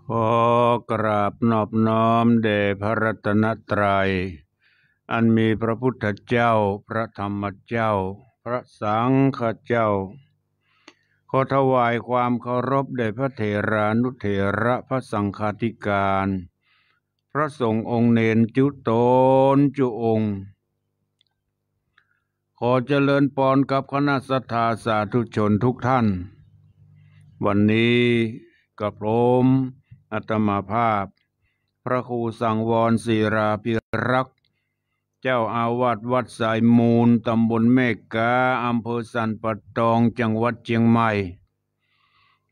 ขอกราบนอบน้อมเดพระรัตนตรยัย อันมีพระพุทธเจ้าพระธรรมเจ้า พระสังฆเจ้า ขอถวายความเคารพแด่พระเถรานุเถระพระสังฆาธิการ พระสงฆ์องค์เนนจุโตน จุองค์ ขอเจริญปอนกับคณะสัทธาสาธุชนทุกท่าน วันนี้กับผมอัตมาภาพพระครูสังวรศิราพิรักษ์ เจ้าอาวาสวัดสายมูลตำบลเมกกาอำเภอสันปะตองจังหวัดเชียงใหม่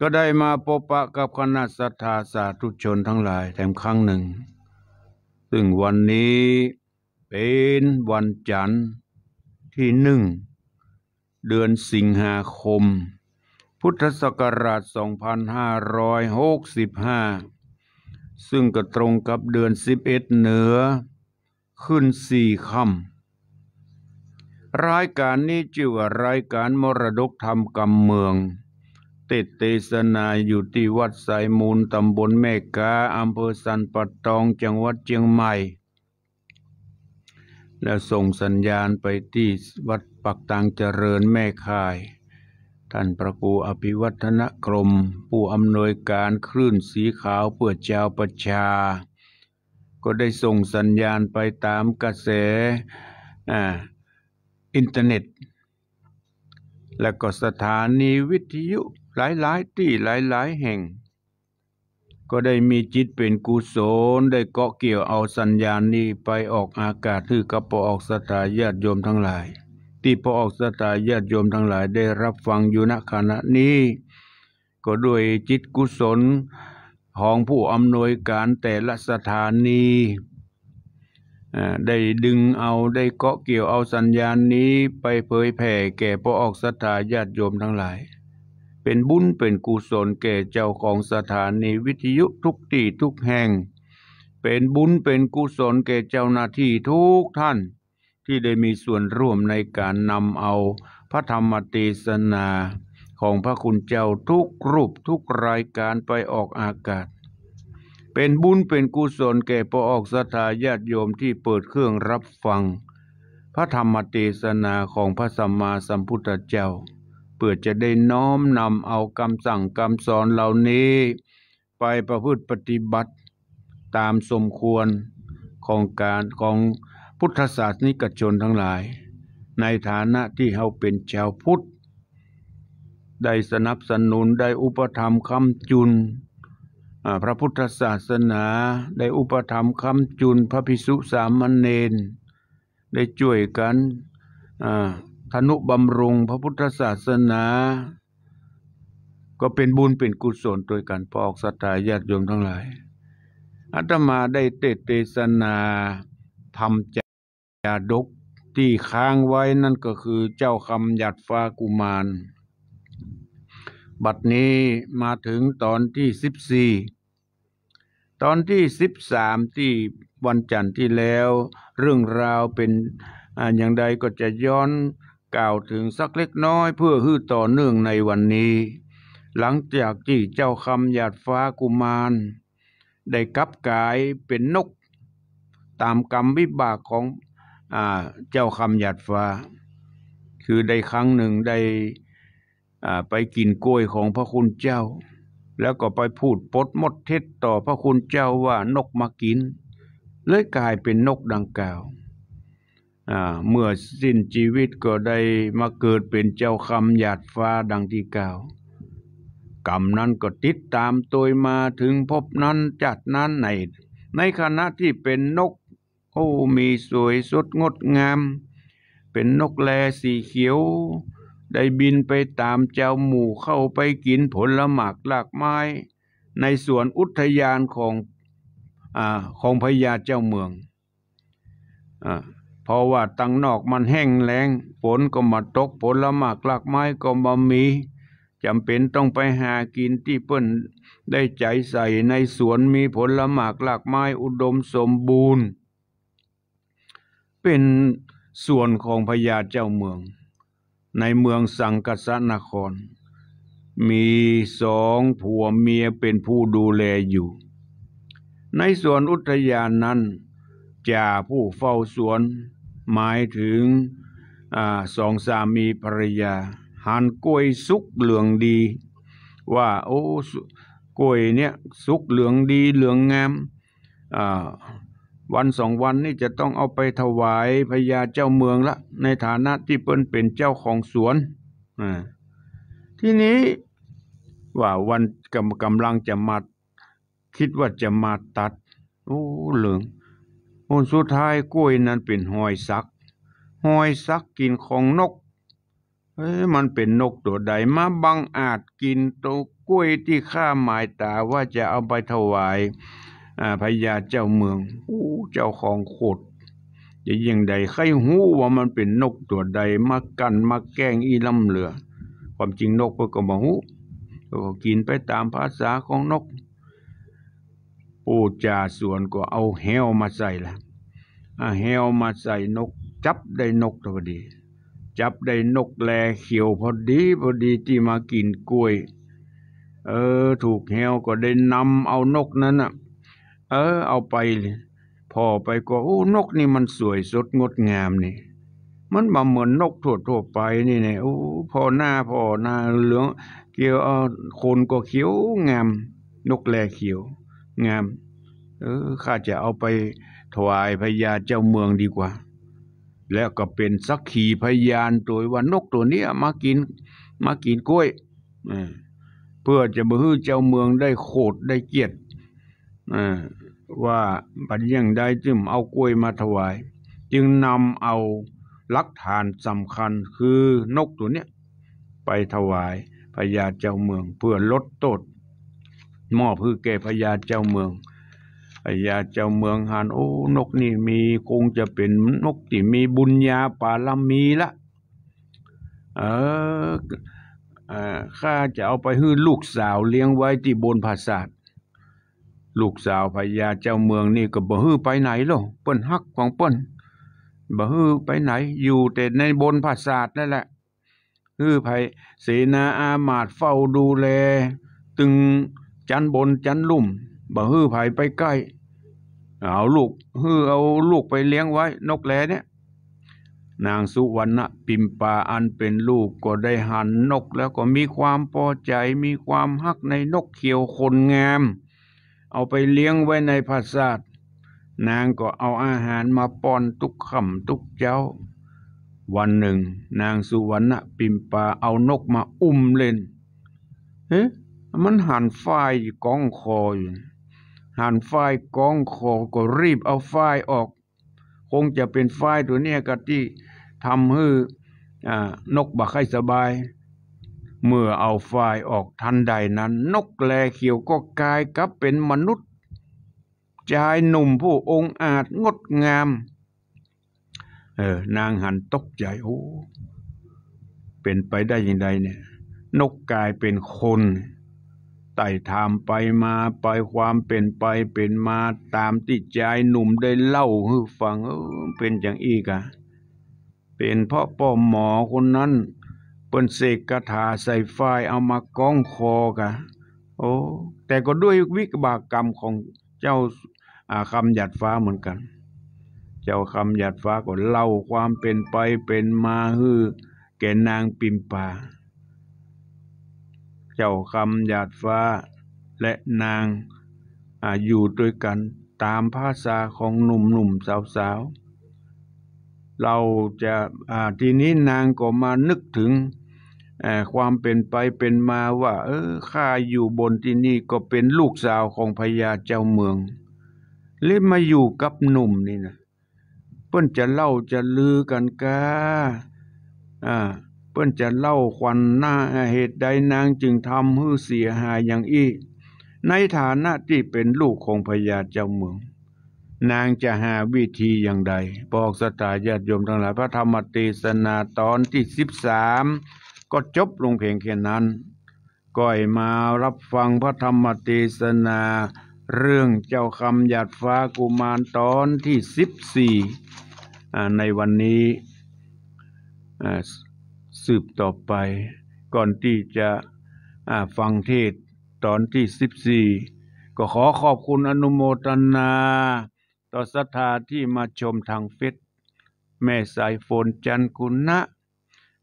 ก็ได้มาพบปะกับคณะสัทธาสาธุชนทั้งหลาย แถมครั้งหนึ่ง ซึ่งวันนี้เป็นวันจันทร์ที่หนึ่ง เดือนสิงหาคมพุทธศักราช 2565 ซึ่งก็ตรงกับเดือน 11 เหนือ ขึ้นสี่คำรายการนี้จิวรายการมรดกธรรมกำเมืองติดเนาอยู่ที่วัดสายมูลตำบลแม่กา อำเภอสันปะตตองจังหวัดเชียงใหม่ แล้วส่งสัญญาณไปที่วัดปักตังเจริญแม่ค่ายท่านประกูอภิวัฒนกรม ผู้อำนวยการคลื่นสีขาว เพื่อ้าวประชา ก็ได้ส่งสัญญาณไปตามกระแสออินเทอร์เน็ต และก็สถานีวิทยุหลาย ๆ ที่หลาย ๆ แห่ง ก็ได้มีจิตเป็นกุศลได้เกาะเกี่ยวเอาสัญญาณนี้ไปออกอากาศทื่อกระปออกสถาญาติโยมทั้งหลายที่พระออกสตาญาติโยมทั้งหลายได้รับฟังอยู่ณขณะนี้ ก็ด้วยจิตกุศลของผู้อำนวยการแต่ละสถานีได้ดึงเอาได้เกาะเกี่ยวเอาสัญญาณนี้ไปเผยแผ่แก่พระออกสตาญาติโยมทั้งหลาย เป็นบุญเป็นกุศลแก่เจ้าของสถานีวิทยุทุกที่ทุกแห่ง เป็นบุญเป็นกุศลแก่เจ้าหน้าที่ทุกท่านที่ได้มีส่วนร่วมในการนำเอาพระธรรมเทศนาของพระคุณเจ้าทุกรูปทุกรายการไปออกอากาศ เป็นบุญเป็นกุศลแก่พระออกสถาญาติโยมที่เปิดเครื่องรับฟัง พระธรรมเทศนาของพระสัมมาสัมพุทธเจ้าเพื่อจะได้น้อมนำเอาคำสั่งคำสอนเหล่านี้ ไปประพฤติปฏิบัติตามสมควรของการของพุทธศาสนิกชนทั้งหลาย ในฐานะที่เฮาเป็นชาวพุทธได้สนับสนุนได้อุปธรรมคำจุนพระพุทธศาสนาได้อุปธรรมคำจุนพระภิกษุสามเณรได้ช่วยกันธนุบำรุงพระพุทธศาสนา ก็เป็นบุญเป็นกุศลโดยกันปอกสัตยาญาติโยมทั้งหลายอาตมาได้เตเตสนาทำใจยาดกที่ค้างไว้นั่นก็คือเจ้าคำหยัดฟากุมาร บัดนี้มาถึงตอนที่สิบสี่ ตอนที่สิบสามที่วันจันทร์ที่แล้ว เรื่องราวเป็นอย่างใดก็จะย้อนกล่าวถึงสักเล็กน้อยเพื่อฮื้อต่อเนื่องในวันนี้ หลังจากที่เจ้าคำหยาดฟ้ากุมาร ได้กลับกายเป็นนกตามกรรมวิบากของเจ้าคำหยัดฟ้า คือได้ครั้งหนึ่งได้ไปกินกล้วยของพระคุณเจ้า แล้วก็ไปพูดปดมดเท็จต่อพระคุณเจ้าว่านกมากิน เลยกลายเป็นนกดังกล่าวเมื่อสิ้นชีวิตก็ได้มาเกิดเป็นเจ้าคำหยาดฟ้าดังที่กล่าวกรรมนั้นก็ติดตามตัวมาถึงพบนั้นจัดนั้นในในขณะที่เป็นนกู้มีสวยสดงดงาม เป็นนกแลสีเขียว ได้บินไปตามเจ้าหมู่เข้าไปกินผลหมากหลากไม้ ในสวนอุทยานของอของพญาเจ้าเมืองอเพราะว่าตังนอกมันแห้งแล้ง ฝนก็มาตกผลหมากหลากไม้ก็ม่มีจำเป็นต้องไปหากินที่เปิ้นได้ใจใส่ในสวนมีผลหมากหลากไม้อุดมสมบูรณ์เป็นส่วนของพญาเจ้าเมือง ในเมืองสังกัสนคร มีสองผัวเมียเป็นผู้ดูแลอยู่ ในสวนอุทยานนั้นจ่าผู้เฝ้าสวนหมายถึงอสองสามีภรรยาหันกล้วยสุกเหลืองดี ว่าโอ้ กล้วยเนี้ยสุกเหลืองดีเหลืองงามวันสองวันนี่จะต้องเอาไปถวายพญาเจ้าเมืองละ ในฐานะที่เปิ้นเป็นเจ้าของสวนทีนี้ ว่าวันกำกำลังจะมาคิดว่าจะมาตัดโอ้เหลืองผลสุดท้ายกล้วยนั้นเป็นหอยซักหอยซักกินของนก เอ้มันเป็นนกตัวใดมาบังอาจกินตัวกล้วยที่ข้าหมายตาว่าจะเอาไปถวายพญาเจ้าเมืองอู้เจ้าของโคตจะยิ่งใดใครหู้ว่ามันเป็นนกตัวใดมากันมาแกล้งอีลำเหลือ ความจริงนกเพื่อก็มาหู้ก็กินไปตามภาษาของนก ปูจ่าสวนก็เอาแหวมาใส่ละอแหวมาใส่นก จับได้นกพอดี จับได้นกแลเขียวพอดีพอดีที่มากินกล้วย เออถูกแหวก็ได้นำเอานกนั้นอะ่ะเออเอาไปพอไปก็โอ้นกนี่มันสวยสดงดงามนี่มันมาเหมือนนกทั่วทั่วไป นี่เนี่ยโอ้พอหน้าพอหน้าเหลือง เกี่ยวคนก็เขียวงามนกแลเขียว งาม เออข้าจะเอาไปถวายพญาเจ้าเมืองดีกว่า แล้วก็เป็นสักขีพยานตัวว่านกตัวนี้มากินมากินกล้วยเพื่อจะบื้อเจ้าเมืองได้โคดได้เกียรติว่าบัดยังใดจึงเอากล้วยมาถวาย จึงนำเอาลักฐานสำคัญคือนกตัวเนี้ยไปถวายพญาเจ้าเมือง เพื่อลดโทษมอบพือแก่พญาเจ้าเมือง พญาเจ้าเมืองหานโอ้ นกนี่มีคงจะเป็นนกที่มีบุญญาปาลามีละเออข้าจะเอาไปให้ลูกสาวเลี้ยงไว้ที่บนภาษาทลูกสาวพญาเจ้าเมืองนี่ ก็บ่ฮื้อไปไหนรอกเปิ้นฮักของเปิ้นบ่ฮื้อไปไหน อยู่แต่ในบนพราศาสนั่นแหละฮื้อไผเสนาอามาตเฝ้าดูแล ตึงจันบนจันลุ่ม บ่ฮื้อไผไปใกล้ เอาลูกฮื้อเอาลูกไปเลี้ยงไว้นกแลเนี่ย นางสุวรรณปิมปาอันเป็นลูกก็ได้หันนกแล้วก็มีความพอใจมีความฮักในนกเขียวคนงามเอาไปเลี้ยงไว้ในภาษาดนางก็เอาอาหารมาป้อนทุกข่ำทุกเจ้า วันหนึ่ง นางสุวรรณปิมปาเอานกมาอุ้มเล่นเฮ้มันหันฝ้ายก้องคออยู่หันฝ้ายก้องคอ ก็รีบเอาฝ้ายออก คงจะเป็นฝ้ายตัวเนี้ยกะที่ทำให้นกบักให้สบายเมื่อเอาฝ่ายออกทันใดนั้น นกแลเขียวก็กลายกลับเป็นมนุษย์ชายหนุ่มผู้องอาจงดงาม เออ นางหันตกใจโอ้เป็นไปได้ยังไงเนี่ย นกกลายเป็นคนไต่ถามไปมาไปความเป็นไป เป็นมาตามที่ชายหนุ่มได้เล่าให้ฟังเออเป็นอย่างอีกอะเป็นเพราะป้อมหมอคนนั้นปิ้นเสกกระถาใส่ไฟเอามาก้องคอกะโอ้ แต่ก็ด้วยวิบากกรรมของเจ้าอาคำหยัดฟ้าเหมือนกัน เจ้าคำหยัดฟ้าก็เล่าความเป็นไปเป็นมาฮือแก่นางปิมปา เจ้าคำหยาดฟ้าและนางอาอยู่ด้วยกันตามภาษาของหนุ่มหนุ่มสาวสาวเราจะ ทีนี้นางก็มานึกถึงความเป็นไปเป็นมาว่า เออข้าอยู่บนที่นี่ก็เป็นลูกสาวของพญาเจ้าเมือง เลยมาอยู่กับหนุ่มนี่นะเพื่อนจะเล่าจะลือกันกะอ่าเพื่อนจะเล่าควันหน้าเหตุใดนางจึงทำให้เสียหายอย่างอี้ ในฐานะที่เป็นลูกของพญาเจ้าเมือง นางจะหาวิธีอย่างใดบอกสตาญาติโยมทั้งหลายพระธรรมเทศนาตอนที่สิบสามก็จบลงเพียงแค่นั้นก้อยมารับฟังพระธรรมเทศนา เรื่องเจ้าคำหยาดฟ้ากุมารตอนที่สิบสี่ในวันนี้สืบต่อไป ก่อนที่จะฟังเทศตอนที่สิบสี่ก็ขอขอบคุณอนุโมทนา ต่อศรัทธาที่มาชมทางฟิตแม่สายฝนจันกุณนะ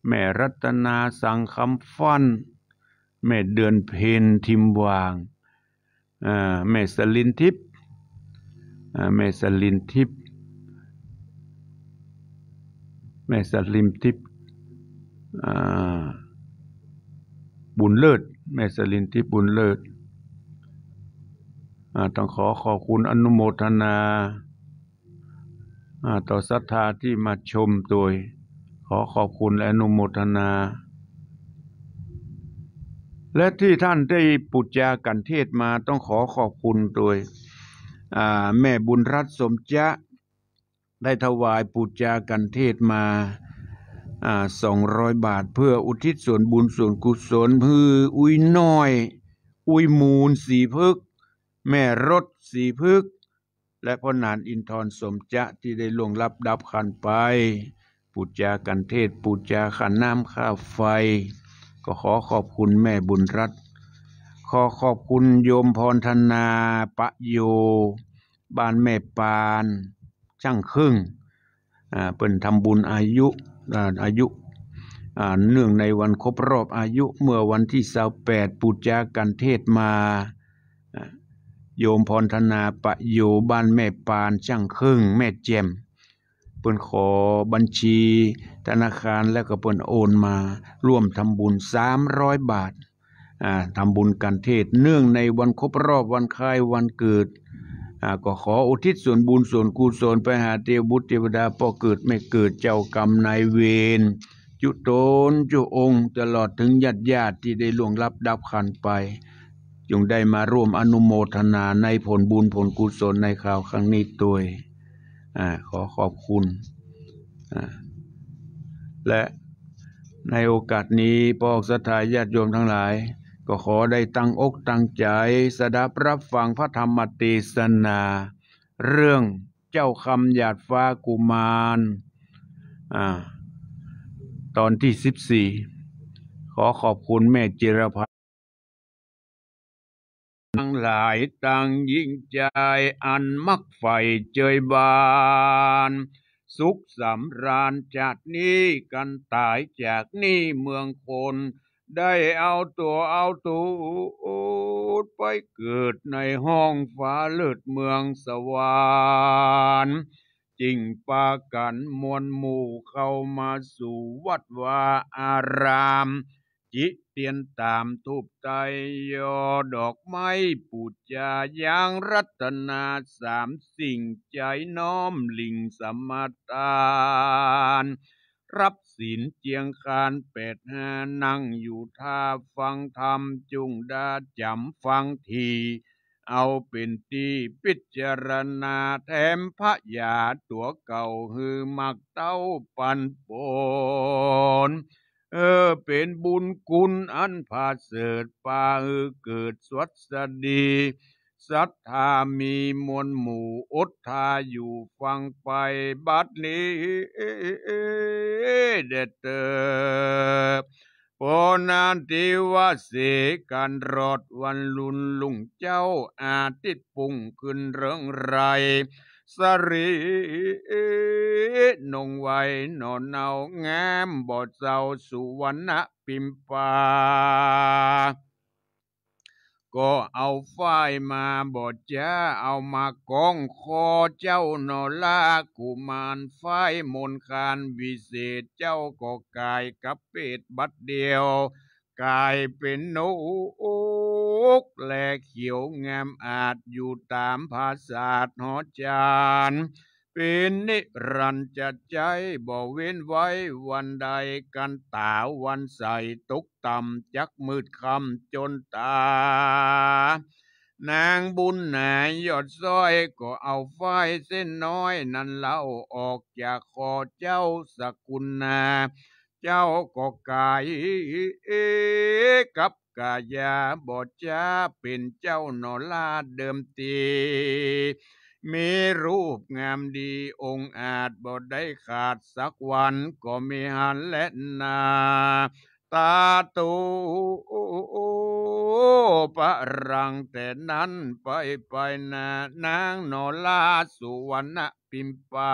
แม่รัตนาสังคำฟันแม่เดือนเพนทิมวางแม่สลินทิพแม่สลินทิพแม่สลิมทิพบุญเลิศ แม่สลินทิพบุญเลิศต้องขอขอบคุณอนุโมทนา ต่อศรัทธาที่มาชมตัวขอขอบคุณและอนุโมทนา และที่ท่านได้ปุจจากันเทศมาต้องขอขอบคุณโดยแม่บุญรัตสมจะได้ถวายปุจจากันเทศมาสองร้อยบาทเพื่ออุทิศส่วนบุญส่วนกุศลพืออุ้ยน้อย อุ้ยมูลสีพึก แม่รถสีพึก และพ่อนานอินทร์สมจะที่ได้ลงรับดับขันไปปุจจากันเทศปุจจาขันน้ำข้าวไฟ ก็ขอขอบคุณแม่บุญรัตขอขอบคุณโยมพรธนาปะโยบ้านแม่ปานช่างครึ่งอ่าเป็นทำบุญอายุอายุอ่าเนื่องในวันครบรอบอายุเมื่อวันที่สาวแปดปุจจากันเทศมาโยมพรธนาปะโยบ้านแม่ปาน ช่างครึ่งแม่เจมเพิ่นขอบัญชี ธนาคารแล้วก็เพิ่นโอนมาร่วมทำบุญสามร้อยบาททำบุญกันเทศเนื่องในวันครบรอบวันคล้ายวันเกิดก็ขออุทิศส่วนบุญส่วนกุศล ไปหาเทวบุตรเทวดาพอเกิดไม่เกิดเจ้ากรรมนายเวรจุโตนจุองค์ ตลอดถึงญาติญาติที่ได้ล่วงลับดับขันไป จงได้มาร่วมอนุโมทนาในผลบุญผลกุศลในคราวครั้งนี้ตัวยขอขอบคุณ และในโอกาสนี้ปอกสถายญาติโยมทั้งหลาย ก็ขอได้ตั้งอกตั้งใจ สดับรับฟังพระธรรมติสนา เรื่องเจ้าคำหยาดฟ้ากุมารตอนที่สิบสี่ขอขอบคุณแม่จิรพัหลายต่างยิ่งใจอันมักไฟเจยบาน สุขสำราญจากนี้กันตายจากนี้เมืองคน ได้เอาตัวเอาตูดไปเกิดในห้องฟ้าลืดเมืองสวรรค์จิงปากันมวลหมู่เข้ามาสู่วัดวาอารามจิเตียนตามทูบไตยอดอกไม้ปูจายางรัตนาสามสิ่งใจน้อมลิงสมทานรับศีลเจียงคานเป็ดหา นั่งอยู่ท่าฟังธรรมจุงดาจำฟังที เอาเป็นที่ิจารณาแถมพระยาตัวเก่าหือมักเต้าปันปนเออเป็นบุญกุลอันผาเสดปาเออเกิดสวัสดีศรัทธามีมวลหมู่อดทาอยู่ฟังไป บัดนี้เด็ดเตอปนานติวาเสกันรอดวันลุนลุงเจ้าอาทิตย์ปุ่งขึ้นเรื่องไรสรีนงไว้นอนเอาแง้มบอดเศร้าสุวรรณปิมปา ก็เอาฝ้ายมาบอดจ้า เอามากองคอเจ้านอลากุมารฝ้ายมนคานวิเศษเจ้าก็กายกับเป็ดบัดเดียว กายเป็นโนูกและเขียวงามอาจอยู่ตามภาษาหอจานเป็นนิรันจะใจบ่เว้นไว้วันใดกันตาวันใสตกต่ำจักมืดคำจนตา นางบุญนหยยอดซ้อย ก็เอาไฟเส้นน้อยนั้นเล่าออกจากคอเจ้าสกุลนา เจ้าก็กายกับกายาบอจ้าเป็นเจ้าหนอลาเดิมตี มีรูปงามดีองค์อาจบดได้ขาดสักวันก็มีหันและนา ตาตูปะรังแต่นั้นไปไปนานางนอลาสุวรรณพิมพา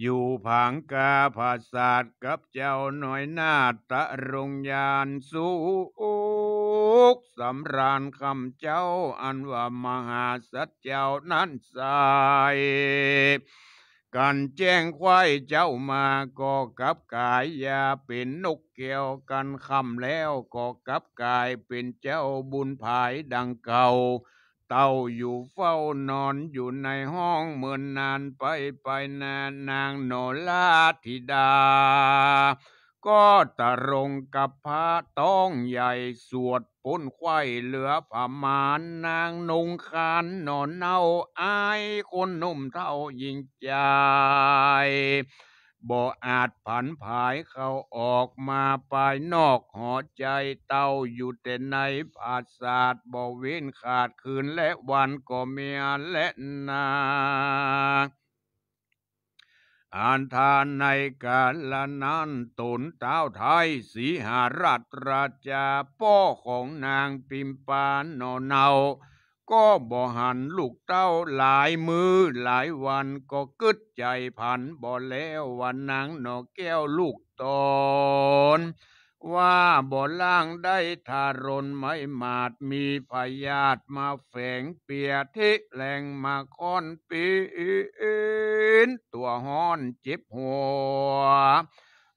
อยู่ผังกาผาศาสกับเจ้าหน่อยนาตะรงยานสูกสำราญคำเจ้าอันว่า มหาสัจเจ้านั้นสาย กันแจ้งควายเจ้ามาก็กับกายยาเป็นนกเกี่ยวกันคำแล้วก็กับกายเป็นเจ้าบุญภายดังเก่าเต่าอยู่เฝ้านอนอยู่ในห้องเมือนนานไปไปนานนางโนลาธิดา ก็ตะรงกับพระต้องใหญ่สวดป้นไข่เหลือประมาณนางนุงคานนอนเน่าอายคนหนุ่มเท่ายิงใจบ่อาจผันผายเขาออกมาภายนอกหอใจเต้าอยู่แต่ในภาศาสตร์บ่เว้นขาดคืนและวันก็เมียและนา อ่านทานในกาลนั้นตนเต้าไทย สีหาราชราชาพ่อของนางปิมปานนเนาก็บ่หันลูกเต้าหลายมือ หลายวันก็กึดใจผันบ่แล้ววันนางหนอแก้วลูกตอน ว่าบ่ล่างได้ทารนไม่มาดมีพยาธมาแฝงเปียทิแหลงมาค้อนปีนตัวห้อนจิบหัว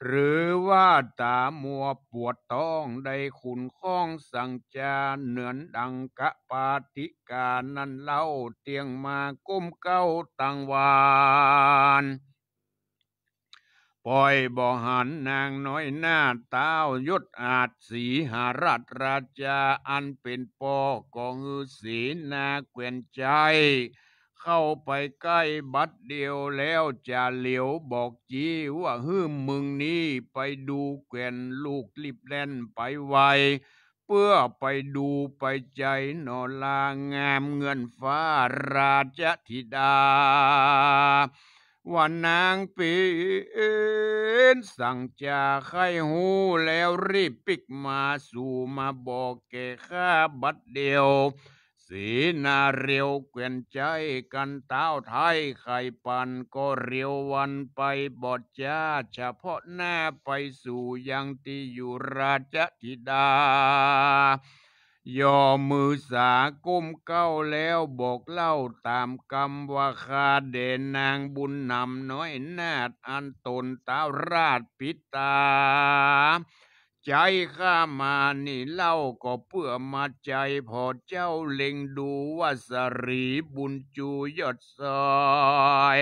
หรือว่าตามัวปวดท้องใดขุนข้องสั่งจาเหนือนดังกะปาติกานั้นเล่าเตียงมาก้มเก้าตังวานปล่อยบ่หัน นางน้อยหน้าเต้ายศอาจสีหาราชราชาอันเป็นปอกองือสีนาเกวียนใจเข้าไปใกล้บัดเดียวแล้วจะเหลียวบอกจีว่าฮื้มมึงนี้ไปดูแก่นลูกลิบแล่นไปไวเพื่อไปดูไปใจนอลางามเงินฟ้าราชธิดาว่านางปีนสั่งจะไข้หูแล้วรีบปิกมาสู่มาบอกแก่ข้าบัดเดียวสีนาเรียวเกวียนใจกันเต้าไทยไข่ปันก็เรียววันไปบอดจ้าเฉพาะหน้าไปสู่ยังที่อยู่ราชธิดายอมือสาก้มเก้าแล้วบอกเล่าตามกรรมว่าคาเดนนางบุญนำน้อยแนดอันตนเต้าราชพิตาใจข้ามานี่เล่าก็เพื่อมาใจพอเจ้าเล็งดูว่าสรีบุญจูยอดซอย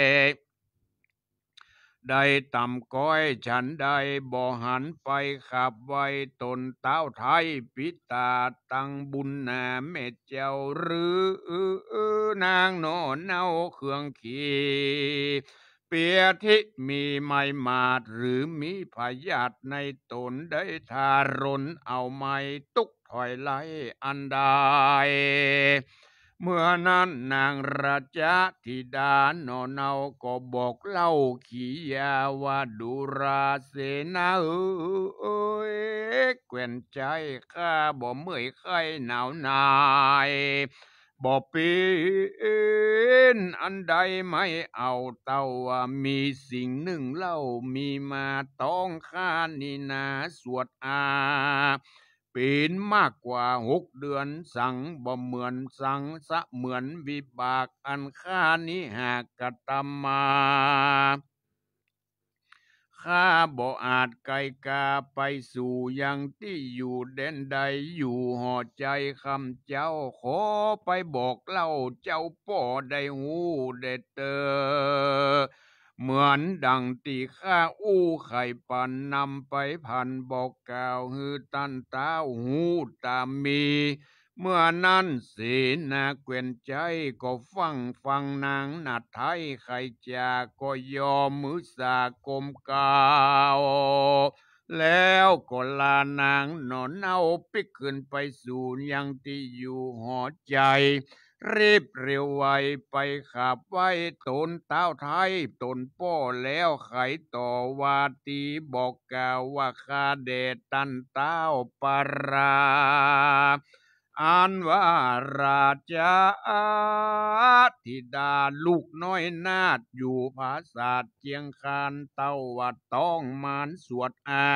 ได้ต่ำก้อยฉันได้บ่หันไปขับไว้ตนเต้าไทยพิตาตั้งบุญนาเมเจ้าหรือนางนนเนาเครื่องขีเปียทิมีไม่มาดหรือมีพยาธในตนได้ทารนเอาไม่ตุกถอยไลอันใดเมื่อนั้น นางราชาธิดานอนเอาก็บอกเล่าขียาว่าดูราเสนาเอ้ยแกวนใจข้าบ่เมื่อยไข้หนาวหนายบ่เป็นอันใดไม่เอาเต่ามีสิ่งหนึ่งเล่ามีมาต้องค่านีนาสวดอา ปีนมากกว่าหกเดือนสังบ่เหมือนสังสะเหมือนวิบากอันค่านี้หากกระตมาข้าบ่อาจไกลกาไปสู่ยังที่อยู่เด่นใดอยู่หอใจคำเจ้าขอไปบอกเล่าเจ้าป่อได้หูเด็ดเตอเหมือนดังตีข้าอู้ไข่ปันนำไปพันบอกกล่าวฮือตันเต้าหูตามมีเมื่อนั้นสีนาเกวียนใจ ก็ฟังฟังนางนาไทยไขจาก็ยอมมือสากมกาว แล้วก็ลานางหนอนเอาปิกขึ้นไปสู่ยังที่อยู่หอใจ รีบเร็วไวไปขับไว้ตนเต้าไทยตนป้อแล้วไขต่อวาตีบอกกาว ว่าคาเดตันเต้าปราอันว่าราชาธิดาลูกน้อยนาดอยู่ภาษาเจียงคานเต้าวัดต้องมาน สวดอา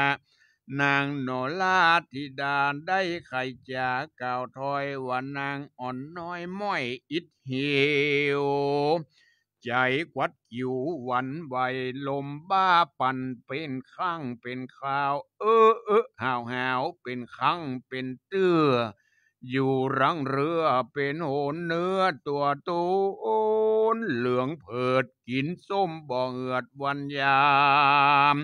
นางโนลาธิดาได้ไข่จาก่าวถอยว่านางอ่อนน้อยม้อยอิดเหียวใจควัดอยู่วันไหวลมบ้าปั่นเป็นข้างเป็นข่าว เออเออหาวหาวเป็นข้างเป็นเตื้ออยู่รังเรือเป็นโหนเนื้อตัวตูนเหลืองเผิดกินส้ม บ่อเหือดวันยาม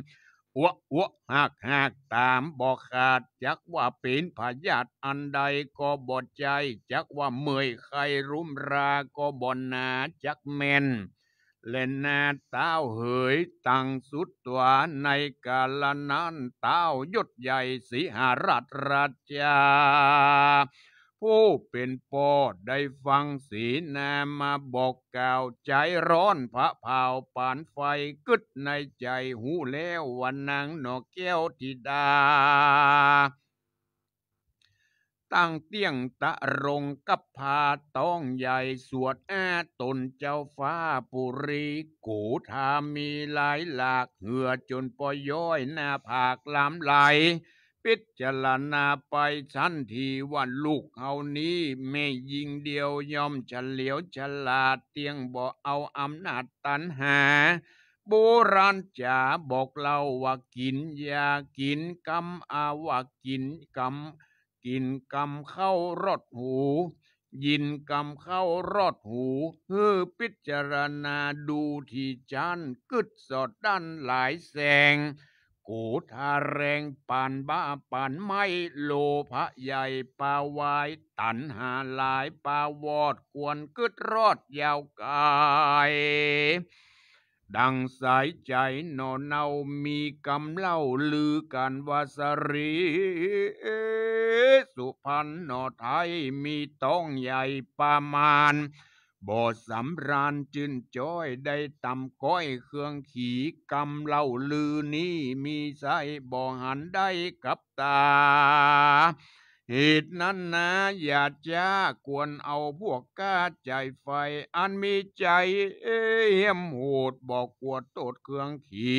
อวกวกหากหากตามบอกขาดจักว่าเป็นพยาตอันใดก็บดใจ จักว่าเมื่อยใครรุมรา ก็บ่นนาจักแม่นเล่น่เต้าเหยตั้งสุดตัวในกาลนั้นเต้ายศใหญ่สิหารัตราชาผู้เป็นปอได้ฟังสีนามาบอกกล่าวใจร้อนพระเผาปานไฟกึดในใจหูแล้ววันนางนอกแก้วทิดาตั้งเตี้ยงตะรงกับพาต้องใหญ่สวดแอตนเจ้าฟ้าปุรีกูทามีหลายหลากเหือจนปอย้อยหน้าผากลาไหลพิจารณาไปชั้นทีว่าลูกเฮานี้ไม่ยิงเดียวยอมเฉลียวฉลาดเตียงบ่เอาอำนาจตันหาโบราณจ๋าบอกเราว่ากินยากินกรรมอาว่ากินกรรมกินกำเข้ารอดหู ยินกำเข้ารอดหูเฮือพิจารณาดูที่จันกึดสอดด้านหลายแสง กูทาแรงปานบ้าปานไม่โลภะใหญ่ปาวายตันหาหลายปาวอดควรกึดรอดยาวกายดังสายใจนอเนา มีกำเล่าลือกันว่าสรีสุพรรณนอไทยมีต้องใหญ่ประมาณบ่สำราญจึนจ้อยได้ต่ำก้อยเครื่องขี่กำเล่าลือนี้มีใส่บ่หันได้กับตาเหตุนั้นนะ อย่าจ้าควรเอาพวกก้า ใจไฟอันมีใจ เอี่ยมโหดบอกกวดโตดเครื่องขี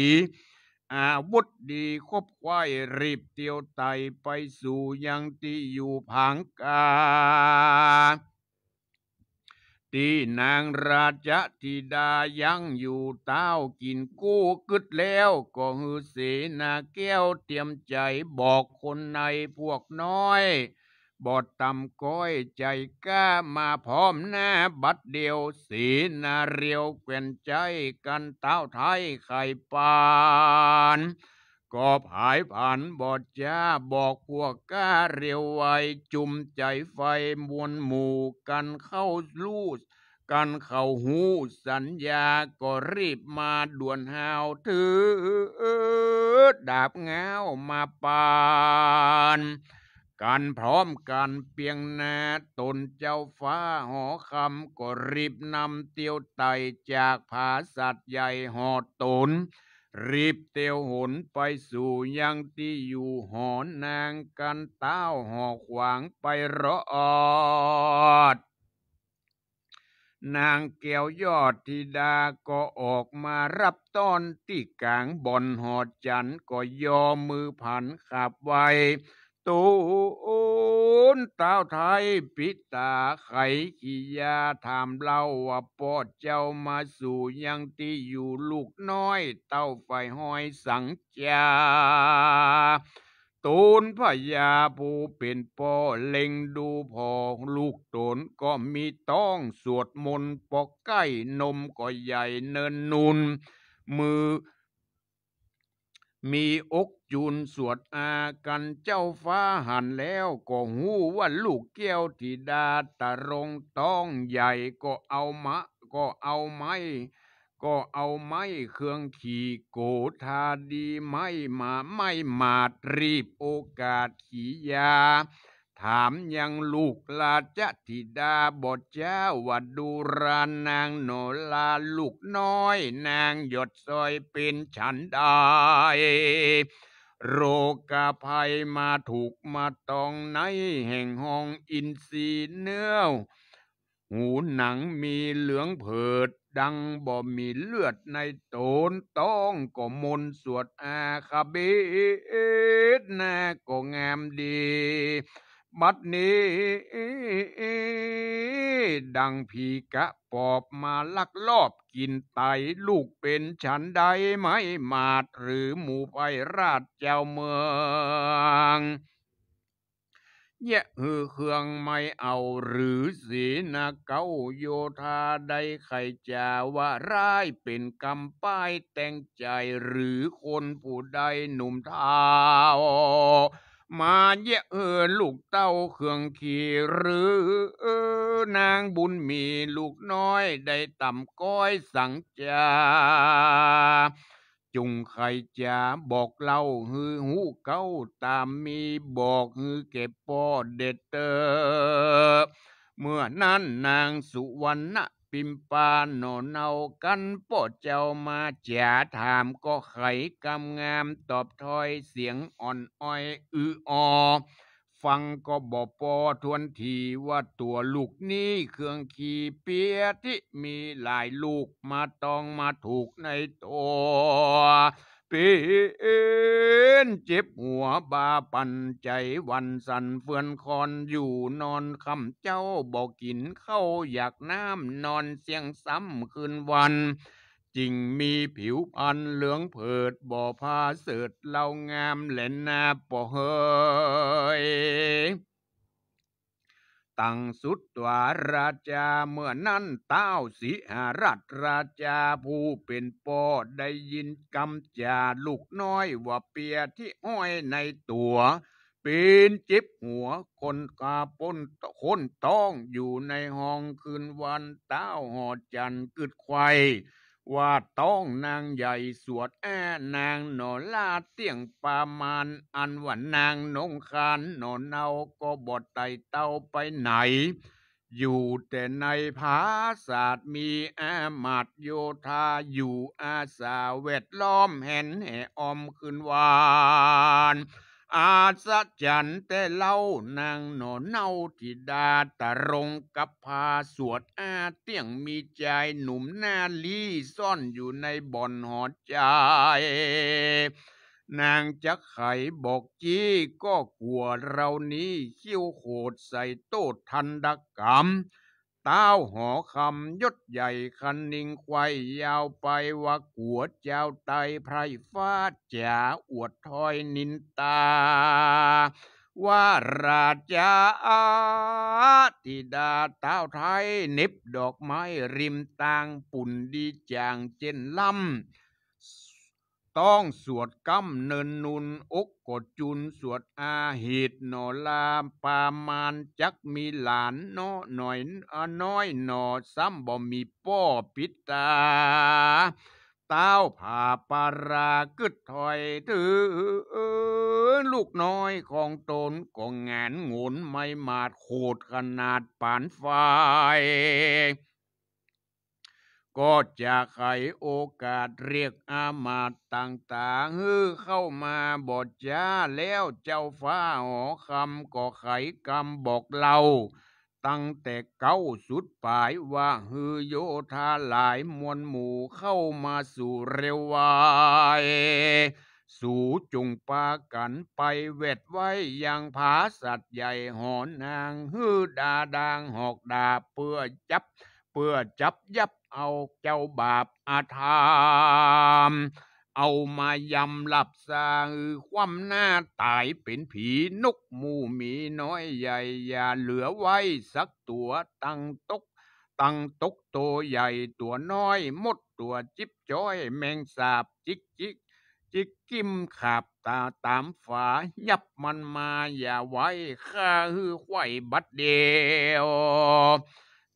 อาวุธดีคบควายรีบเตียวไตไปสู่ยังที่อยู่ผังกาที่นางราชธิดายัง อยู่เต้ากินกู้กึดแล้ว ก็ฮือเสนาแก้วเตรียมใจบอกคนในพวกน้อย บอดตำก้อยใจกล้ามาพร้อมหน้าบัดเดียวเสนาเรียวเกวนใจกันเต้าไทยไข่ปานขอบหายผ่านบอดจ้าบอกพวกก้าเร็วไวจุ่มใจไฟมวลหมู่กันเข้าลูสกันเข่าหูสัญญาก็รีบมาด่วนหาวถือดาบเงามาปาน กันพร้อมกันเปียงนาตนเจ้าฟ้าหอคำก็รีบนำเตียวไตจากผาสัตว์ใหญ่หอตนรีบเตียวหนไปสู่ยังที่อยู่หอนนางกันเต้าหอกขวางไปรอด นางเกี่ยวยอดธิดาก็ออกมารับต้อนที่กลางบ่อนหอดจันก็ยอมือผันขับไวตูนเต้าไทยพิตาไขขียา ถามเล่าว่าปอดเจ้ามาสู่ยังที่อยู่ลูกน้อย เต้าไฟห้อยสังจาตูนพญาผู้เป็นพ่อเล็งดูพอลูกตนก็มีต้องสวดมนต์ปอกไก่นมก็ใหญ่เนินนุนมือมีอกจูนสวดอากันเจ้าฟ้าหันแล้วก็หูว่าลูกแก้วธิดาตะรงต้องใหญ่ก็เอามะก็เอาไม้ก็เอาไม้เครื่องขี่โกธาดีไม่มาไม่มารีบโอกาสขี่ยาถามยังลูกลาจะธิดาบทเจ้าวัดดูรานางโนลาลูกน้อยนางหยดซอยเป็นฉันได้ โรคภัยมาถูกมาตองในแห่งห้องอินทรีเนื้อหูหนังมีเหลืองเผิดดังบ่มีเลือดในโตนต้องก็มนสวดอาคาเบดนาก็งามดีบัดนี้ดังผีกะปอบมาลักลอบกินไตลูกเป็นฉันใดไหมมาดหรือหมู่ไปราชเจ้าเมืองเยะหือเครื่องไม่เอาหรือสีนาเกาโยธาใดใครจะว่าร้ายเป็นกำป้ายแต่งใจหรือคนผู้ใดหนุ่มเท้ามาเยอเออลูกเต้าเครื่องขี่หรือเออ นางบุญมีลูกน้อยได้ต่ำก้อยสังจาจุงใครจะบอกเล่าฮือหูเขาตามมีบอกฮือเก็บปอเด็ดเตอเมื่อนั้นนางสุวรรณิมปานโนเนากันปอดเจ้ามาจ๋าถามก็ไขกำงามตอบถอยเสียงอ่อนอ้อยอืออ ฟังก็บอกปอทวนทีว่าตัวลูกนี้เครื่องขี่เปีย ที่มีหลายลูกมาต้องมาถูกในตัวเป็นเจ็บหัวบาปันใจวันสันเฟือนคอน อยู่นอนคำเจ้าบอกกินเข้าอยากน้ำ นอนเสียงซ้ำ คืนวัน จริงมีผิวพันเหลืองเผิดบ่อพาเสดเล่างามแหลนนาป่อเฮยตังสุดตวาราชาเมื่อนั้นเต้าสิหารัตราชาผู้เป็นปอได้ยินกำจาลูกน้อย ว่าเปียที่อ้อยในตัวเป็นจิบหัวคนกาปนคนต้องอยู่ในห้องคืนวันเต้าหอดจันกึดไขยว่าต้องนางใหญ่สวดแอนางหนอลาเตียงประมาณอันว่านางนงคานหนอเนาก็บดไตเต้าไปไหนอยู่แต่ในภาศาสตร์มีอามัดโยธาอยู่อาสาเวทล้อมเห็นแห่อมขึ้นวานอาสะจันแต่เล่านางหนอเนาทิดาตะรงกับพาสวดอาเตียงมีใจหนุ่มหน้าลีซ่อนอยู่ในบ่อนหอดใจ นางจักไขบอกจี้ก็กลัวเรานี้คิ้วโหดใส่โตดทันดกรรมเต้าหอคำยศใหญ่คันนิงควายยาวไปว่ากขวเจ้าไตไพรฟ้าจ่าอวดทอยนินตา ว่าราชาธิดาเต้าไทย นิบดอกไม้ริมต่างปุ่นดีจางเจนลำต้องสวดกัมเนิน นุนอกกดจุนสวดอาหิตโนลาปามานจักมีหลานนอหน่อยน้อยหนอซ้ำบ่มีป้อปิตา เต้าผ่าปารากึดถอยถือลูกน้อยของตนก็งานงนไม่มาดโหดขนาดปานไฟก็จะไขโอกาสเรียกอามาตต่างๆฮือเข้ามาบอดจ้า แล้วเจ้าฟ้าหอคำก็ไขกรรมบอกเรา ตั้งแต่เก้าสุดปลายว่าฮือโยธาหลายมวลหมู่เข้ามาสู่เรวายสู่จุงปากันไปเวทไว้อย่างผาสัตว์ใหญ่หอน นางฮือดาดางหอกดาเพื่อจับเพื่อจับยับเอาเจ้าบาปอาธรรมเอามายำหลับสาความหน้าตายเป็นผีนกมูมีน้อยใหญ่อย่าเหลือไว้สักตัวตั้งตก ตั้งตกโตใหญ่ตัวน้อยมดตัวจิบจ้อย แมงสาบจิกจิกจิกกิมขาบตาตามฝา ยับมันมาอย่าไว้ข้าหือไขวบัดเดียว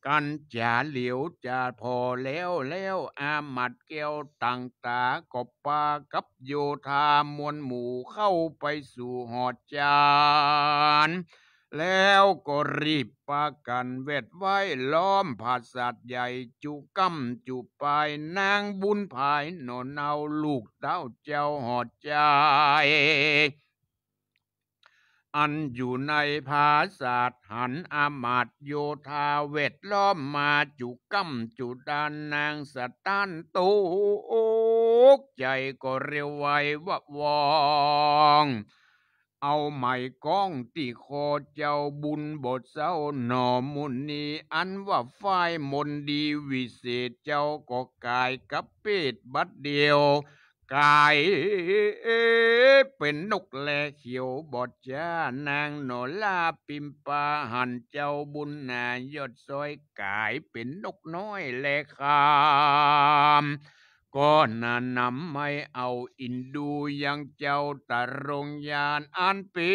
กันจ่าเหลียวจ่าพอแล้วแล้วอาหมัดแก้วต่างตากบปากับโยธามวลหมู่เข้าไปสู่หอดจานแล้วก็รีบปากันเวทไว้ล้อมผาสัตว์ใหญ่จุกำจุปายนางบุญภายหนนเอาลูกเต้าเจ้าหอดใจอันอยู่ในภาษาหันอามาตโยธาเวทล้อมมาจุกัมจุดานนางสตันตูกใจก็เร็วไววะวอง เอาไหม่ก้องตีโคเจ้าบุญบทเศร้าหนอมุนีอันว่าฝ่ายมนดี วิเศษเจ้าก็กายกับเปิดบัดเดียวกายเป็นนกแลเขียวบอดจ้านางโนลาปิมปาหันเจ้าบุญนายอดซอยกายเป็นนกน้อยแลคามก็นานำไม่เอาอินดู ยังเจ้าตรงยานอันเป็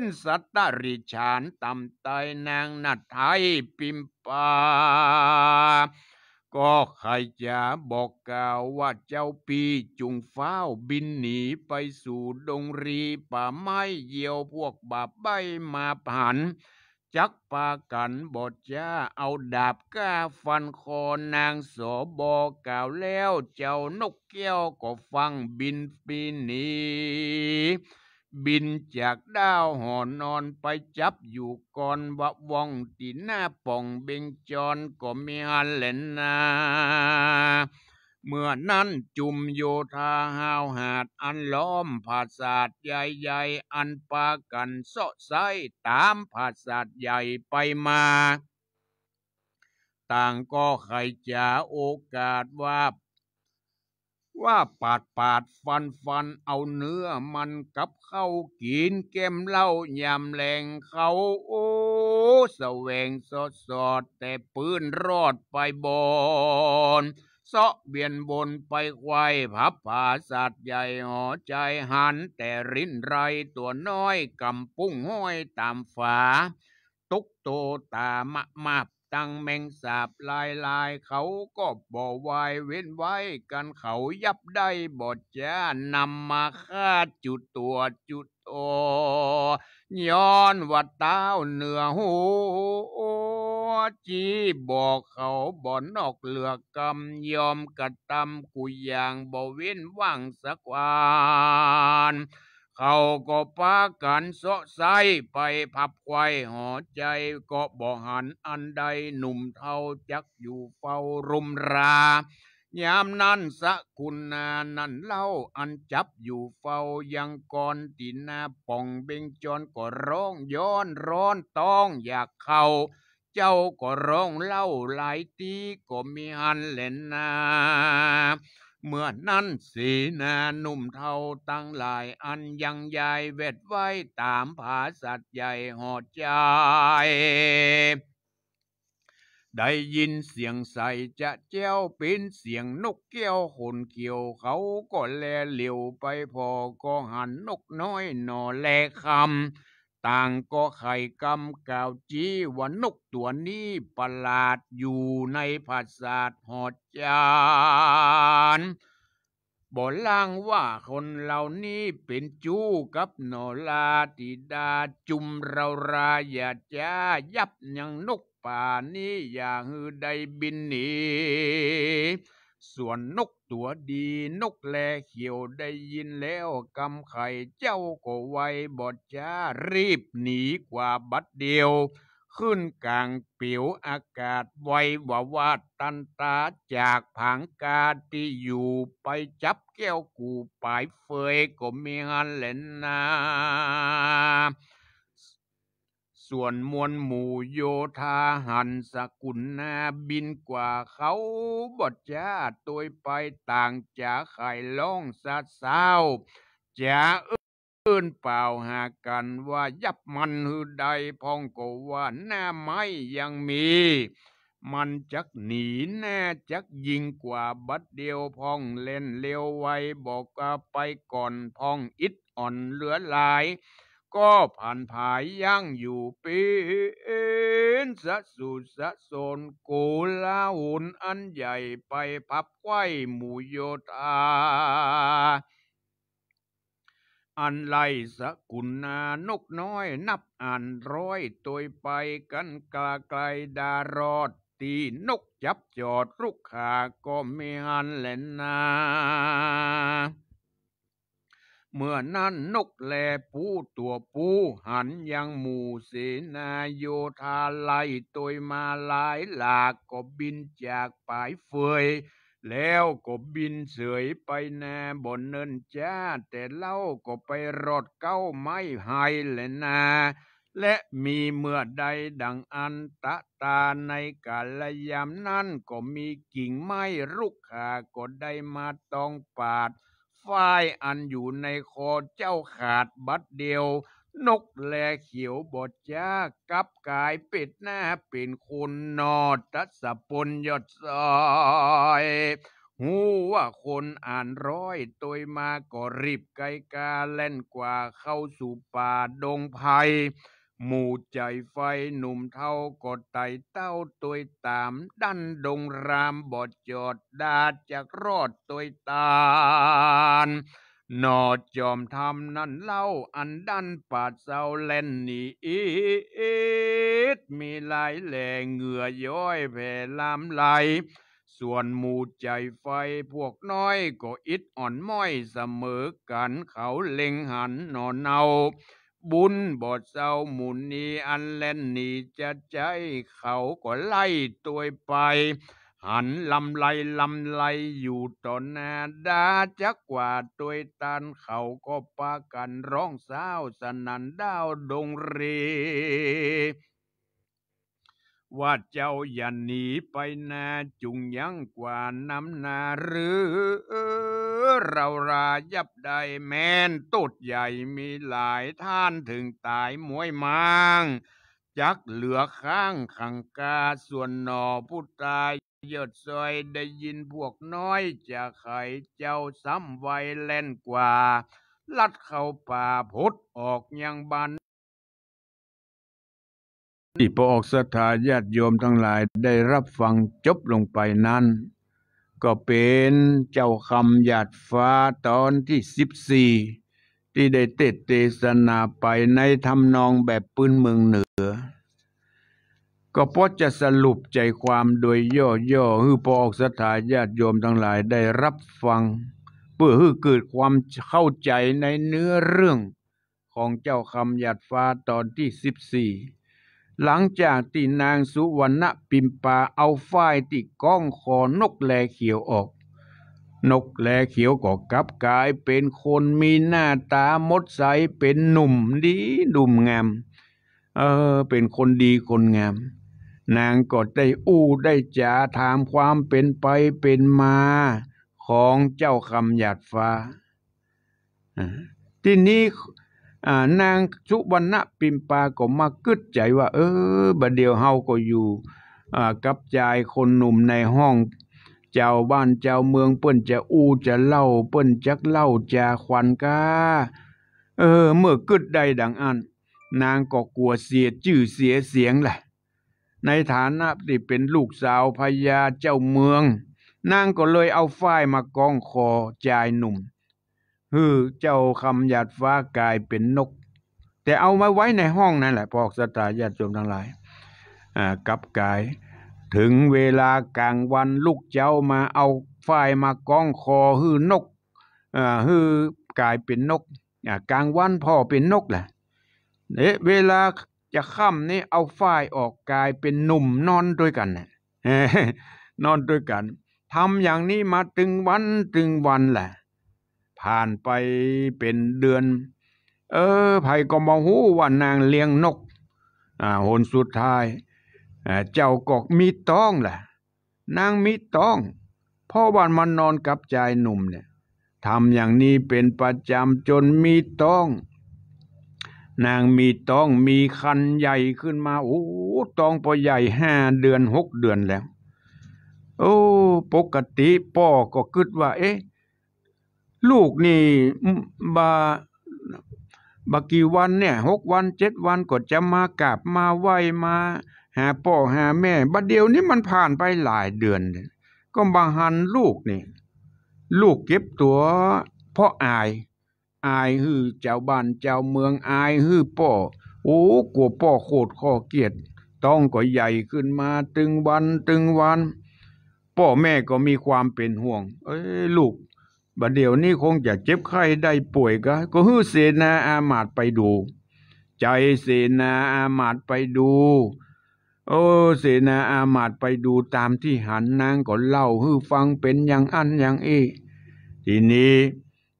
นสัตตริชานตำไตนางนัดไทยปิมปาก็ใครจะบอกกล่าวว่าเจ้าปีจุงเฝ้าบินหนีไปสู่ดงรีป่าไม้เยี่ยวพวกบาปใบมาผันจักปากันบอดจ้าเอาดาบก้าฟันคอนางสบอกล่าวแล้วเจ้านกแก้วก็ฟังบินปีหนีบินจากดาวหอนนอนไปจับอยู่ก่อนวะวองตีหน้าป่องเบ่งจร ก็มีอันเล่นนา เมื่อนั้นจุมโยธาหาวหาดอันล้อมผาสาดใหญ่ ๆ อันปากันเสาะไซตามผาสาดใหญ่ไปมา ต่างก็ใครจะโอกาสว่าว่าปาดปาดฟันฟันเอาเนื้อมันกับเข้ากินเก้มเหล้ายำแรงเขาโอ้สวงสอดสอดแต่ปืนรอดไปบอนเสาะเบียนบนไปควายพับผาสัตว์ใหญ่หอใจหัน แต่ริ้นไรตัวน้อย กำปุ้งห้อยตามฝา ตุกโตตามะมาตั้งแมงสาบลายลายเขาก็บ่วายเว้นไว้ กันเขายับได้บอดจ้านำมาฆ่าจุดตัวจุดโอย้อนวัดเต้าเหนือหูจีบอกเขาบ่อนอกเหลือกำยอมกระตำกุยอย่างบ่เว้นว่างสักวานเขาก็ปากันเสาะไซ ไปพับไวหหอใจ ก็บ่หันอันใดหนุ่มเทาจักอยู่เฝ้ารุมรา ยามนั้น สะคุณนานั่นเล่าอันจับอยู่เฝ้ายังก่อนตินาป่องเบ่งจนก็ร้องย้อนร้อนต้องอยากเข้า เจ้าก็ร้องเล่า หลายตีก็มีหันเล่นนาเมื่อนั้นสีนาหนุ่มเทาตั้งหลายอันยังใหญ่เวทไว้ ตามผาสัตว์ใหญ่หอดใจได้ยินเสียงใสจะเจ้วเป็นเสียงนกแก้วขนเกียวเขาก็แลเหลียวไปพอก็หันนกน้อยหนอแลคำต่างก็ไข่กำกล่าวจี้ว่านกตัวนี้ ประหลาดอยู่ในภาษาหอดจานบอล่างว่าคนเหล่านี้เป็นจู้กับโนลาติดาจุมเรารายาจ้ายับยังนกป่านี้อย่างือใดบินหนีส่วนนกตัวดีนกแลเขียวได้ยินแล้วกำไข่เจ้าก็ไวบอดจ้ารีบหนีกว่าบัดเดียว ขึ้นกลางปิวอากาศไววาวาตันตาจากผางกาที่อยู่ไปจับแก้วกูปายเฟยก็มีงานเล่นนาส่วนมวลหมู่โยธาหันสกุลนาบินกว่าเขาบดจ้าตัวไปต่างจะไข่ล่องซาเศร้าจะเอื้นเปล่าหากันว่ายับมันหือใดพองก็ว่าหน้าไม้ยังมี มันจักหนีแน่จักยิงกว่าบัดเดียวพองเล่นเร็วไว บอกว่าไปก่อนพองอิดอ่อนเหลือหลายก็ผ่านผายยั่งอยู่เป็นสะสุดสะสนโกลาหุนอันใหญ่ไปพับไว้หมู่โยธาอันไลสกุณานกน้อย นับอันร้อยตัวไปกันกลาไกลดารอด ตีนกจับจอดลุกขาก็ไม่หันแลนนาเมื่อนั้นนกแลผู้ตัวปูหันยังหมู่เสนาโยธาไลตยมาหลายหลากก็บินจากปลายเฟยแล้วก็บินเสยไปแนบนเนินจ้า แต่เล่าก็ไปรอดเก้าไม้ไฮและนา และมีเมื่อใดดังอัน ตะตาในกาลยามนั้น ก็มีกิ่งไม้ รุกขาก็ได้มาตองปาดฝ้ายอันอยู่ในคอเจ้าขาดบัดเดียว นกแลเขียวบดจ้ากับกายปิดหน้าเป็นคนนอดทัศปนยอดซอยหูว่าคนอ่านร้อยตัวมาก็รีบไกลกาเล่นกว่าเข้าสู่ป่าดงไพหมู่ใจไฟหนุ่มเท่ากดไตเต้าตัวตามดัน ดงรามบอดจอดดาจากรอดตัวตานนอจอมทำนั่นเล่าอันดันปาดเศร้าเล่นนี่อีดมีหลายแหล่เหงื่อย้อย แผ่ลามไหลส่วนหมู่ใจไฟพวกน้อย ก็อิดอ่อนม้อยเสมอกันเขาเล็งหันหนอนเอาบุญบทเศร้าหมุนนีอันแล่นหนีจะใจ เขาก็ไล่ตัวไปหันลำไลลำไลอยู่ต่อหน้าดาจักกว่าตัวตันเขาก็ปากันร้องเศร้าสนันดาวดงรีว่าเจ้าอย่าหนีไปนาจุงยังกว่าน้ำนาหรือ เรารายับใดแม่นตุดใหญ่มีหลายท่านถึงตายมวยมางจักเหลือข้างขังกา ส่วนหนอผู้ตายยดซอยได้ยินพวกน้อย จะไขเจ้าซ้ำไวแล่นกว่า ลัดเข้าป่าพุธออกยังบันที่พระอกสรัทาญาติโยมทั้งหลายได้รับฟังจบลงไปนั้น ก็เป็นเจ้าคำหยาดฟ้าตอนที่สิบสี่ที่ได้เตดเตสนาไปในทำนองแบบปืนเมืองเหนือ ก็พอจะสรุปใจความโดยย่อๆคือพออกสถาญาติโยมทั้งหลายได้รับฟัง เพื่อให้เกิดความเข้าใจในเนื้อเรื่องของเจ้าคำหยาดฟ้าตอนที่สิบสี่หลังจากที่นางสุวรรณปิมปาเอาฝ้ายติดก้องคอนกแลเขียวออก นกแลเขียวก็กลับกลายเป็นคนมีหน้าตามดใส เป็นหนุ่มดีหนุ่มงาม เออเป็นคนดีคนงาม นางก็ได้อู้ได้จ่าถามความเป็นไปเป็นมาของเจ้าคำหยาดฟ้า ที่นี้นางสุวรรณปิมปาก็มากึดใจว่า เออบัดเดียวเฮาก็อยู่กับจายคนหนุ่มในห้อง เจ้าบ้านเจ้าเมืองเปิ้นจะอู้จะเล่าเปิ้นจักเล่าจะควันกาเออ เมื่อกึดได้ดังอันนางก็กลัวเสียชื่อเสียเสียงแหละ ในฐานะที่เป็นลูกสาวพญาเจ้าเมือง นาง ก็เลยเอาฝ้ายมากองคอจายหนุ่มฮือเจ้าคำหยาดฟ้ากลายเป็นนก แต่เอามาไว้ในห้องนั่นแหละพอกสตาญาติโยมทั้งหลายกับกายถึงเวลากลางวันลูกเจ้ามาเอาฝ้ายมากองคอฮือนกฮือกลายเป็นนกกลางวันพ่อเป็นนกแหละเอ๊ะเวลาจะค่ำนี่เอาฝ้ายออกกลายเป็นหนุ่มนอนด้วยกันน่ะ นอนด้วยกันทำอย่างนี้มา ตึงวัน ตึงวันแหละผ่านไปเป็นเดือน เออไผก็มาหูว่านางเลี้ยงนก อ่าหนสุดท้ายเจ้ากอกมีต้องล่ะ นางมีต้องพ่อวันมันนอนกับชายหนุ่มเนี่ยทำอย่างนี้เป็นประจำจนมีต้อง นางมีต้องมีคันใหญ่ขึ้นมา โอ้ต้องพอใหญ่ห้าเดือนหกเดือนแล้ว โอ้ ปกติพ่อก็คิดว่า เอ๊ะลูกนี่บาบากี่วัน เนี่ยหกวันเจ็ดวันก็จะมากราบมาไหวมา หาพ่อหาแม่ บัดเดียวนี้มันผ่านไปหลายเดือนก็บังหันลูกนี่ลูกเก็บตัวเพราะอาย อายฮือเจ้าบ้านเจ้าเมืองอายฮือพ่อโอ้กลัวพ่อโคตรข้อเกียดต้องก็ใหญ่ขึ้นมา ตึงวัน ตึงวันพ่อแม่ก็มีความเป็นห่วง เอ้ยลูกบัดเดี๋ยวนี้คงจะเจ็บไข้ได้ป่วยก็ก็ฮื้อเสนาอามาตไปดู ใจเสนาอามาตไปดู โอ้เสนาอามาตไปดูตามที่หันนางก็เล่าฮื้อฟังเป็นอย่างอันอย่างอีทีนี้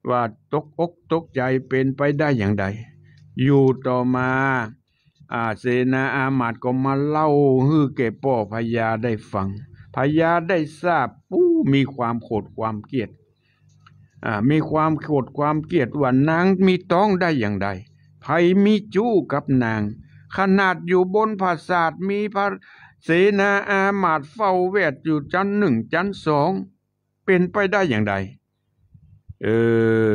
ว่าตกอกตกใจเป็นไปได้อย่างใดอยู่ต่อมาอาเสนาอามาตก็มาเล่าฮื้อเก็บป่อพญาได้ฟังพญาได้ทราบปู้มีความโกรธความเกลียดมีความโกรธความเกลียดว่านางมีต้องได้อย่างใดไผมีจู้กับนาง ขนาดอยู่บนภาสาทมีพระเสนาอามาตเฝ้าเวทอยู่ชั้นหนึ่งชั้นสองเป็นไปได้อย่างใดเออ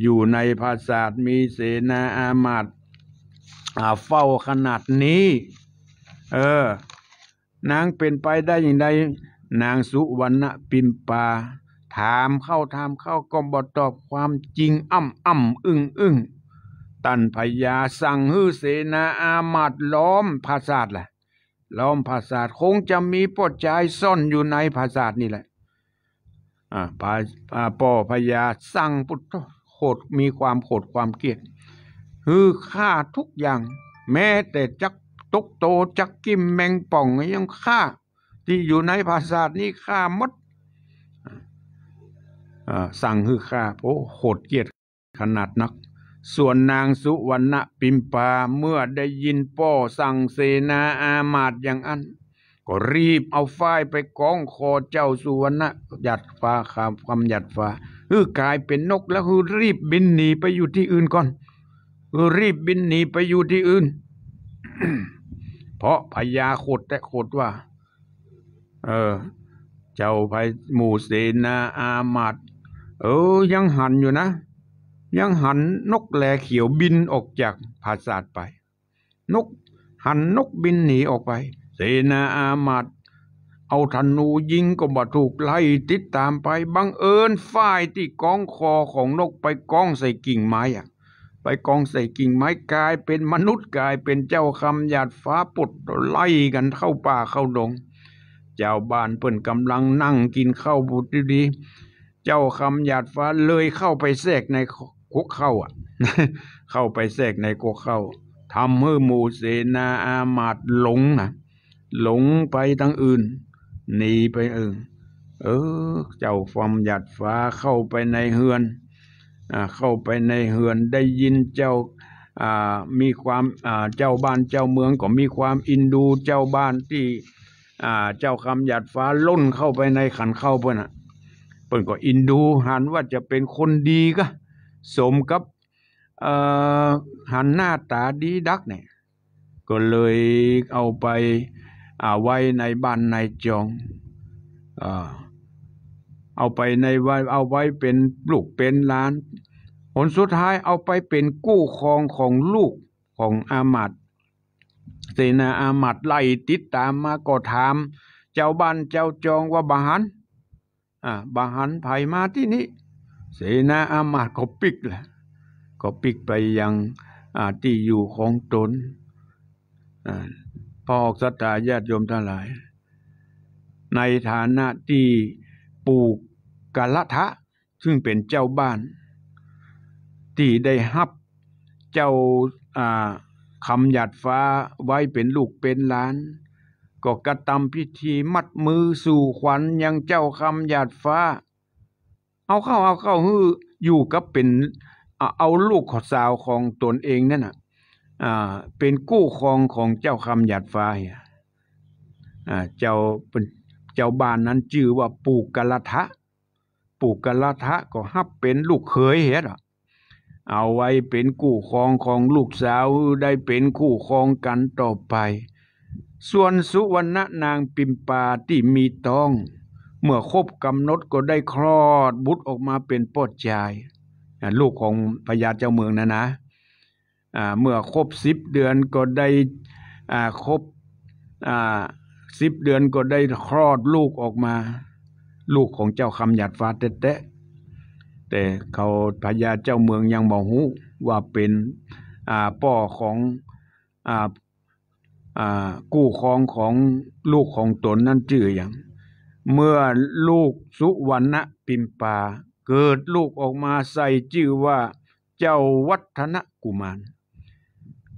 อยู่ในภาสาทมีเสนาอามาตเฝ้าขนาดนี้ เออ นางเป็นไปได้อย่างใดนางสุวรรณปิมปาามเข้าถามเข้าก็บอตอบความจริงอ่ำอ่ำอึ้งอึ้งตันพญาสั่งฮือเสนาอามาตล้อมภาษาหละล้อมภาษาทคงจะมีปดใจซ่อนอยู่ในภาษาทนี่แหละอ่าป้าปอพญาสั่งพุทธโคดมีความโคดความเกลียดฮือฆ่าทุกอย่าง แม้แต่จักตกโตจักกิมแมงป่องยังฆ่าที่อยู่ในภาษาทนี่ฆ่ามัดสั่งฮือข้าโอ้โหดเกียดขนาดนัก ส่วนนางสุวรรณปิมปาเมื่อได้ยินป่อสั่งเสนาอามาตอย่างอันก็รีบเอาฝ้ายไปกองคอเจ้าสุวรรณหยัดฟ้าคำความหยัดฟ้าฮือกลายเป็นนกแล้วฮือรีบบินหนีไปอยู่ที่อื่นก่อนฮือรีบบินหนีไปอยู่ที่อื่น เพราะพญาโคดแต่โคดว่า เออ เจ้าพายหมู่เสนาอามาตเออยังหันอยู่นะ ยังหันนกแหลเขียวบินออกจากผาศาสไป นก หันนกบินหนีออกไปเซนาอามาตเอาธนูยิงก็บาถูกไล่ติดตามไป บังเอิญฝ้ายที่กองคอของนกไปกองใส่กิ่งไม้อะไปกองใส่กิ่งไม้ กลายเป็นมนุษย์กลายเป็นเจ้าคำหยาดฟ้าปุดไล่กันเข้าป่าเข้าดง เจ้าบ้านเปิ่นกำลังนั่งกินข้าวบุตรดีเจ้าคำหยาดฟ้าเลยเข้าไปแทรกในคุกเข้าอ่ะ เข้าไปแทรกในคุกเข้าทำให้หมู่เสนาอามาตหลงนะหลงไปทางอื่น หนีไปเออเออ เจ้าฟอมหยัดฟ้าเข้าไปในเฮือน อ่า เข้าไปในเฮือนได้ยินเจ้า อ่า มีความ อ่า เจ้าบ้านเจ้าเมืองก็มีความอินดูเจ้าบ้านที่ อ่า เจ้าคำหยัดฟ้าล้นเข้าไปในขันเข้าเพื่อน่ะเปิ้นก็อินดูหันว่าจะเป็นคนดีก็สมกับหันหน้าตาดีดักเนี่ย ก็เลยเอาไปอาไว้ในบ้านในจอง เอาไปในวเอาไว้เป็นลูกเป็นล้านผลสุดท้ายเอาไปเป็นกู้ครองของลูกของอามัดเสนาอามัดไล่ติดตามมาก็ถาม เจ้าบ้าน เจ้าจองว่าบาหันบาหันภัยมาที่นี่เสนาอามาตย์ก็ปิกแหละก็ปิกไปยังที่อยู่ของตน พอออกสตาญาติโยมทั้งหลาย ในฐานะที่ปูกาลทะ ซึ่งเป็นเจ้าบ้าน ที่ได้ฮับเจ้าคำหยาดฟ้าไว้เป็นลูกเป็นหลานก็กระทำพิธีมัดมือสู่ขวัญยังเจ้าคำหยาดฟ้า เอาเข้าเอาเข้าฮืออยู่กับเป็น เอาลูกขอสาวของตนเองนั่นอ่ะเป็นกู้ครองของเจ้าคำหยาดฟ้าเียเจ้าเป็นเจ้าบ้านนั้นชื่อว่าปูกะละทะ ปูกะละทะก็ฮับเป็นลูกเขยเหรอเอาไว้เป็นกู้ครองของลูกสาวได้เป็นคู่ครองกันต่อไปส่วนสุวรรณนางปิมปาที่มีตอง เมื่อครบกำหนดก็ได้คลอดบุตรออกมาเป็นปอดชาย ลูกของพญาเจ้าเมืองนะนะเมื่อครบสิบเดือนก็ได้ครบสิบเดือนก็ได้คลอดลูกออกมาลูกของเจ้าคำหยาดฟ้าเตะแต่เขาพญาเจ้าเมืองยังบอกหูว่าเป็นป่อของกู้ครองของลูกของตนนั่นจื่ออย่างเมื่อลูกสุวรรณปิมปาเกิดลูกออกมาใส่ชื่อว่าเจ้าวัฒนกุมาร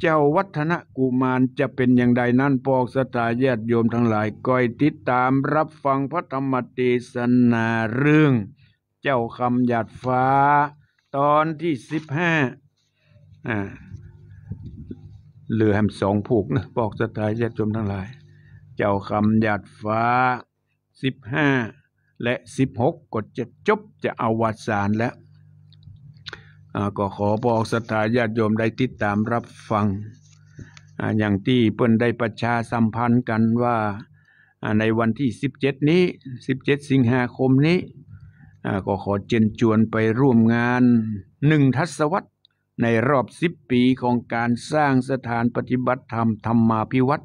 เจ้าวัฒนกุมารจะเป็นอย่างใดนั้นปอกสตาญาติโยมทั้งหลายก้อยติดตามรับฟังพระธรรมเทศนาเรื่อง เจ้าคำหยาดฟ้าตอนที่สิบห้าอ่าเรือแหมสองผูกนะบอกสไตล์ญาติชมทั้งหลาย เจ้าคำหยาดฟ้าสิบห้าและสิบหกกดจะจบจะเอาวัดสารแล้ว ก็ขอบอกสถาญาติโยมได้ติดตามรับฟังออย่างที่เปิ้นได้ประชาสัมพันธ์กันว่าในวันที่ 17 นี้ 17 สิงหาคมนี้ ก็ขอเจนจวนไปร่วมงานหนึ่งทศวรรษในรอบสิบปีของการสร้างสถานปฏิบัติธรรมธรรมาพิวัตร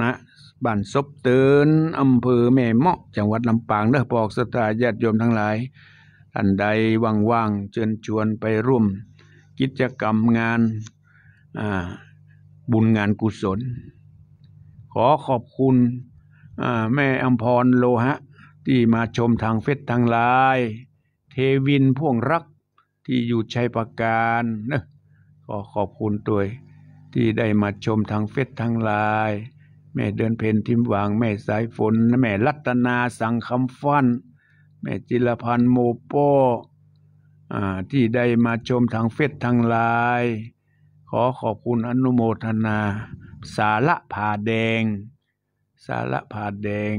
นะบ้านซบเตือนอำเภอแม่เมาะ จังหวัดลำปางเด้อปอกสตาญาติโยมทั้งหลายท่านใดว่างๆเชิญชวนไปร่วมกิจกรรมงานบุญงานกุศล ขอขอบคุณแม่อมพรโลหะ ที่มาชมทางเฟซทางไลน์เทวินพ่วงรักที่อยู่ชัยประการนะขอขอบคุณตัวที่ได้มาชมทางเฟซทางไลน์แม่เดินเพนทิมหวาง แม่สายฝนแม่รัตนาสังคำฟันแม่จิรพันธ์โมโปที่ได้มาชมทางเฟซทางไลน์ขอขอบคุณอนุโมทนา สาระผ่าแดง สาระผ่าแดง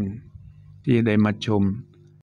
ที่ได้มาชม